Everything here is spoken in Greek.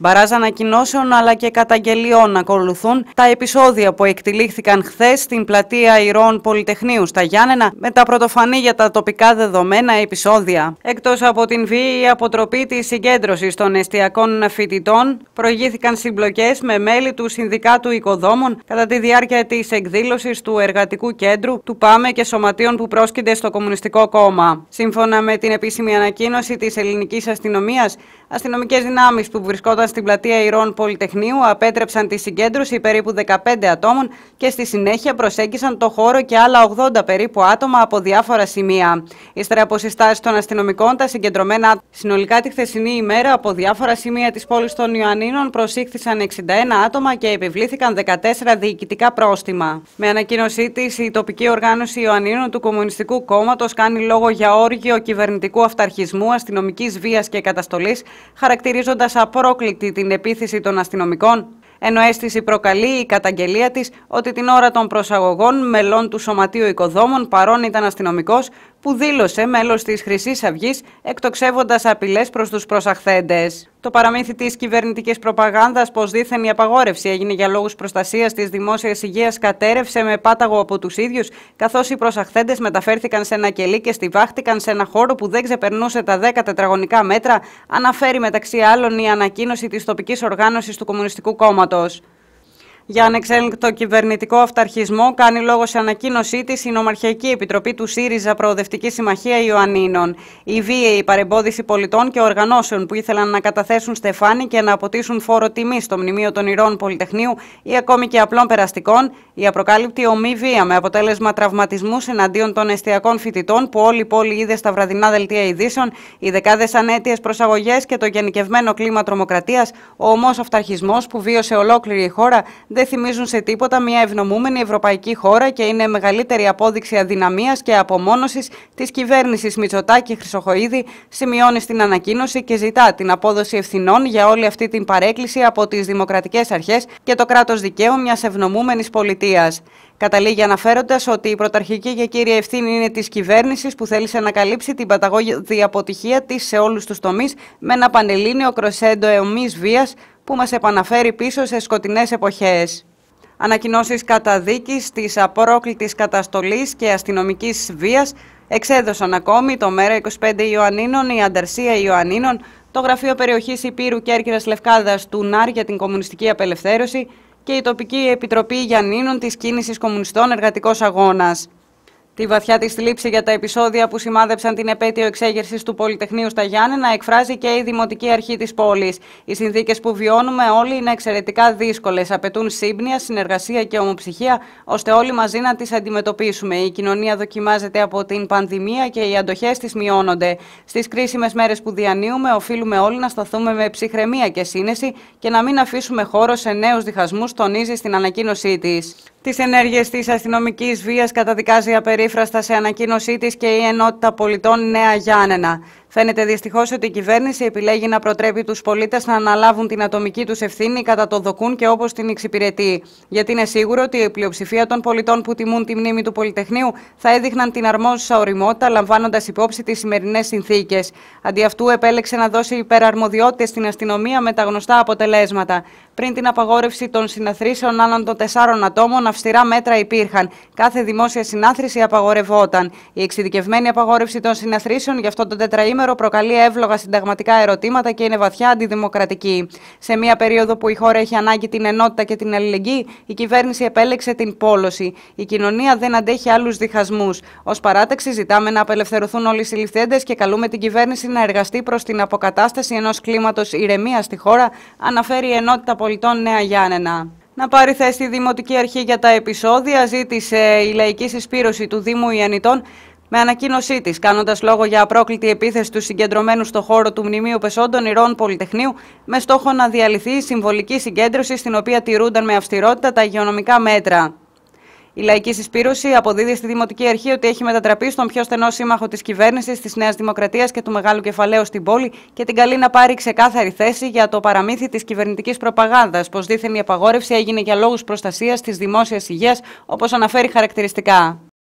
Μπαράζ ανακοινώσεων αλλά και καταγγελιών ακολουθούν τα επεισόδια που εκτελήχθηκαν χθες στην πλατεία Ηρών Πολυτεχνείου στα Γιάννενα με τα πρωτοφανή για τα τοπικά δεδομένα επεισόδια. Εκτός από την βίαιη αποτροπή της συγκέντρωσης των εστιακών φοιτητών, προηγήθηκαν συμπλοκές με μέλη του Συνδικάτου Οικοδόμων κατά τη διάρκεια της εκδήλωσης του Εργατικού Κέντρου του ΠΑΜΕ και Σωματείων που πρόσκειται στο Κομμουνιστικό Κόμμα. Σύμφωνα με την επίσημη ανακοίνωση της ελληνικής αστυνομίας, αστυνομικές δυνάμεις που βρισκόταν στην πλατεία Ηρών Πολυτεχνείου απέτρεψαν τη συγκέντρωση περίπου 15 ατόμων και στη συνέχεια προσέγγισαν το χώρο και άλλα 80 περίπου άτομα από διάφορα σημεία. Ύστερα από συστάσεις των αστυνομικών, τα συγκεντρωμένα συνολικά τη χθεσινή ημέρα από διάφορα σημεία της πόλης των Ιωαννίνων προσήχθησαν 61 άτομα και επιβλήθηκαν 14 διοικητικά πρόστιμα. Με ανακοίνωσή της, η τοπική οργάνωση Ιωαννίνων του Κομμουνιστικού Κόμματος κάνει λόγο για όργιο κυβερνητικού αυταρχισμού, αστυνομικής βίας και καταστολής, χαρακτηρίζοντας απρόκλητο την επίθεση των αστυνομικών, ενώ αίσθηση προκαλεί η καταγγελία της ότι την ώρα των προσαγωγών μελών του Σωματείου Οικοδόμων παρόν ήταν αστυνομικός που δήλωσε μέλος της Χρυσής Αυγής, εκτοξεύοντας απειλές προς τους προσαχθέντες. Το παραμύθι της κυβερνητικής προπαγάνδας, πως δίθεν η απαγόρευση έγινε για λόγους προστασίας της δημόσιας υγείας, κατέρευσε με πάταγο από τους ίδιους, καθώς οι προσαχθέντες μεταφέρθηκαν σε ένα κελί και στηβάχτηκαν σε ένα χώρο που δεν ξεπερνούσε τα 10 τετραγωνικά μέτρα, αναφέρει μεταξύ άλλων η ανακοίνωση της τοπικής οργάνωσης του Κομμουνιστικού Κόμματος. Για ανεξέλεγκτο κυβερνητικό αυταρχισμό κάνει λόγο σε ανακοίνωσή της η Νομαρχιακή Επιτροπή του ΣΥΡΙΖΑ Προοδευτική Συμμαχία Ιωαννίνων. Η βίαιη παρεμπόδιση πολιτών και οργανώσεων που ήθελαν να καταθέσουν στεφάνι και να αποτίσουν φόρο τιμή στο μνημείο των Ηρών Πολυτεχνείου ή ακόμη και απλών περαστικών, η απροκάλυπτη ομή βία με αποτέλεσμα τραυματισμούς εναντίον των εστιακών φοιτητών που όλη η πόλη είδε στα βραδινά δελτία ειδήσεων, οι δεκάδες ανέτειες προσαγωγές και το γενικευμένο κλίμα τρομοκρατίας, ο ομός αυταρχισμός που βίωσε ολόκληρη η χώρα δεν θυμίζουν σε τίποτα μια ευνομούμενη ευρωπαϊκή χώρα και είναι μεγαλύτερη απόδειξη αδυναμίας και απομόνωσης της κυβέρνησης Μητσοτάκη Χρυσοχοίδη, σημειώνει στην ανακοίνωση και ζητά την απόδοση ευθυνών για όλη αυτή την παρέκκληση από τις δημοκρατικές αρχές και το κράτος δικαίου μιας ευνομούμενης πολιτείας. Καταλήγει αναφέροντας ότι η πρωταρχική και κύρια ευθύνη είναι της κυβέρνησης που θέλησε να καλύψει την παταγώδη αποτυχία της σε όλους τους τομείς με ένα πανελίνιο κροσέντο εωμή βίας που μας επαναφέρει πίσω σε σκοτεινές εποχές. Ανακοινώσεις καταδίκης της απρόκλητης καταστολής και αστυνομικής βίας εξέδωσαν ακόμη το μέρα 25 Ιωαννίνων η Ανταρσία Ιωαννίνων, το Γραφείο Περιοχής Υπήρου Κέρκυρας Λευκάδας του ΝΑΡ για την Κομμουνιστική Απελευθέρωση και η Τοπική Επιτροπή Γιαννίνων της Κίνησης Κομμουνιστών Εργατικός Αγώνας. Τη βαθιά της θλίψη για τα επεισόδια που σημάδεψαν την επέτειο εξέγερσης του Πολυτεχνείου στα Γιάννενα εκφράζει και η Δημοτική Αρχή της πόλης. Οι συνθήκες που βιώνουμε όλοι είναι εξαιρετικά δύσκολες. Απαιτούν σύμπνοια, συνεργασία και ομοψυχία, ώστε όλοι μαζί να τις αντιμετωπίσουμε. Η κοινωνία δοκιμάζεται από την πανδημία και οι αντοχές της μειώνονται. Στις κρίσιμες μέρες που διανύουμε, οφείλουμε όλοι να σταθούμε με ψυχραιμία και σύνεση και να μην αφήσουμε χώρο σε νέους διχασμούς, τονίζει στην ανακοίνωσή της. Τις ενέργειες της αστυνομικής βίας καταδικάζει απερίφραστα σε ανακοίνωσή της και η Ενότητα Πολιτών Νέα Γιάννενα. Φαίνεται δυστυχώς ότι η κυβέρνηση επιλέγει να προτρέπει τους πολίτες να αναλάβουν την ατομική τους ευθύνη κατά το δοκούν και όπως την εξυπηρετεί. Γιατί είναι σίγουρο ότι η πλειοψηφία των πολιτών που τιμούν τη μνήμη του Πολυτεχνείου θα έδειχναν την αρμόζουσα οριμότητα λαμβάνοντας υπόψη τις σημερινές συνθήκες. Αντί αυτού, επέλεξε να δώσει υπεραρμοδιότητες στην αστυνομία με τα γνωστά αποτελέσματα. Πριν την απαγόρευση των συναθρήσεων άλλων των τεσσάρων ατόμων, αυστηρά μέτρα υπήρχαν. Κάθε δημόσια συνάθρηση απαγορευόταν. Η εξειδικευμένη απαγόρευση των συναθρήσεων για αυτό το τετραήμερο προκαλεί εύλογα συνταγματικά ερωτήματα και είναι βαθιά αντιδημοκρατική. Σε μια περίοδο που η χώρα έχει ανάγκη την ενότητα και την αλληλεγγύη, η κυβέρνηση επέλεξε την πόλωση. Η κοινωνία δεν αντέχει άλλους διχασμούς. Ως παράταξη, ζητάμε να απελευθερωθούν όλοι οι συλληφθέντες και καλούμε την κυβέρνηση να εργαστεί προς την αποκατάσταση ενός κλίματος ηρεμίας στη χώρα, αναφέρει η Ενότητα Πολιτών Νέα Γιάννενα. Να πάρει θέση η Δημοτική Αρχή για τα επεισόδια, ζήτησε η λαϊκή συσπήρωση του Δήμου Ιαννητών με ανακοίνωσή της, κάνοντας λόγο για απρόκλητη επίθεση του συγκεντρωμένους στο χώρο του Μνημείου Πεσόντων Ηρών Πολυτεχνείου, με στόχο να διαλυθεί η συμβολική συγκέντρωση στην οποία τηρούνταν με αυστηρότητα τα υγειονομικά μέτρα. Η λαϊκή συσπήρωση αποδίδει στη Δημοτική Αρχή ότι έχει μετατραπεί στον πιο στενό σύμμαχο της κυβέρνησης, της Νέας Δημοκρατίας και του Μεγάλου Κεφαλαίου στην πόλη και την καλεί να πάρει ξεκάθαρη θέση για το παραμύθι της κυβερνητικής προπαγάνδας, πως δίθεν η απαγόρευση έγινε για λόγους προστασίας της δημόσιας υγείας, όπως αναφέρει χαρακτηριστικά.